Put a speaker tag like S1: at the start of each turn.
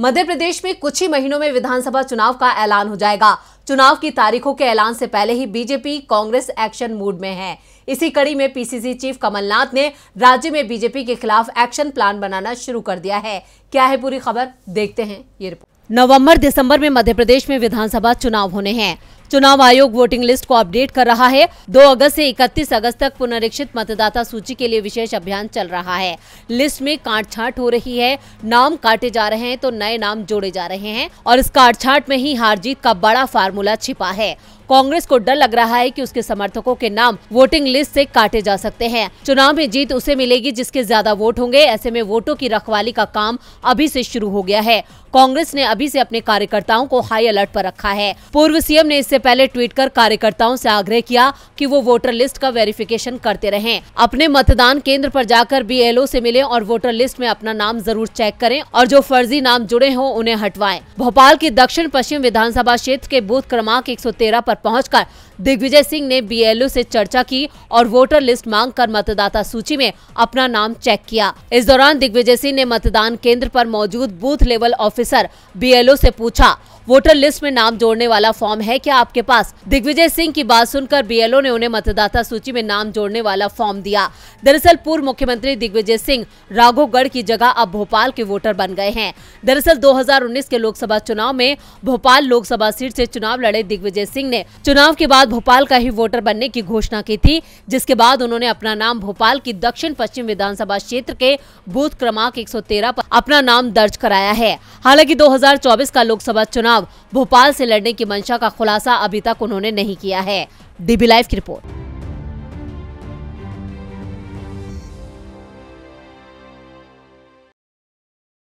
S1: मध्य प्रदेश में कुछ ही महीनों में विधानसभा चुनाव का ऐलान हो जाएगा चुनाव की तारीखों के ऐलान से पहले ही बीजेपी कांग्रेस एक्शन मूड में है इसी कड़ी में पीसीसी चीफ कमलनाथ ने राज्य में बीजेपी के खिलाफ एक्शन प्लान बनाना शुरू कर दिया है क्या है पूरी खबर देखते हैं ये रिपोर्ट नवंबर दिसंबर में मध्य प्रदेश में विधानसभा चुनाव होने हैं चुनाव आयोग वोटिंग लिस्ट को अपडेट कर रहा है 2 अगस्त से 31 अगस्त तक पुनरीक्षित मतदाता सूची के लिए विशेष अभियान चल रहा है लिस्ट में काट छाट हो रही है नाम काटे जा रहे हैं तो नए नाम जोड़े जा रहे हैं और इस काट छाट में ही हार जीत का बड़ा फार्मूला छिपा है कांग्रेस को डर लग रहा है कि उसके समर्थकों के नाम वोटिंग लिस्ट से काटे जा सकते हैं चुनाव में जीत उसे मिलेगी जिसके ज्यादा वोट होंगे ऐसे में वोटों की रखवाली का काम अभी से शुरू हो गया है कांग्रेस ने अभी से अपने कार्यकर्ताओं को हाई अलर्ट पर रखा है पूर्व सीएम ने इससे इससे पहले ट्वीट कर कार्यकर्ताओं से आग्रह किया कि वो वोटर लिस्ट का वेरिफिकेशन करते रहें अपने मतदान केंद्र पर जाकर बीएलओ से मिले और वोटर लिस्ट में अपना नाम जरूर चेक करें और जो फर्जी नाम जुड़े हों उन्हें हटवाएं भोपाल के दक्षिण पश्चिम विधानसभा क्षेत्र के बूथ क्रमांक एक पर पहुंचकर दिग्विजय सिंह ने बी एल चर्चा की और वोटर लिस्ट मांग कर मतदाता सूची में अपना नाम चेक किया इस दौरान दिग्विजय सिंह ने मतदान केंद्र पर मौजूद booth level officer B L पूछा वोटर लिस्ट में नाम जोड़ने वाला फॉर्म है क्या आपके पास दिग्विजय सिंह की बात सुनकर बीएलओ ने उन्हें मतदाता सूची में नाम जोड़ने वाला फॉर्म दिया दरअसल पूर्व मुख्यमंत्री दिग्विजय सिंह राघोगढ़ की जगह अब भोपाल के वोटर बन गए हैं दरअसल 2019 के लोकसभा चुनाव में भोपाल लोकसभा सीट ऐसी चुनाव लड़े दिग्विजय सिंह ने चुनाव के बाद भोपाल का ही वोटर बनने की घोषणा की थी जिसके बाद उन्होंने अपना नाम भोपाल की दक्षिण पश्चिम विधानसभा क्षेत्र के बूथ क्रमांक 113 पर अपना नाम दर्ज कराया है हालांकि 2024 का लोकसभा चुनाव चुनाव भोपाल से लड़ने की मंशा का खुलासा अभी तक उन्होंने नहीं किया है डीबी लाइव की रिपोर्ट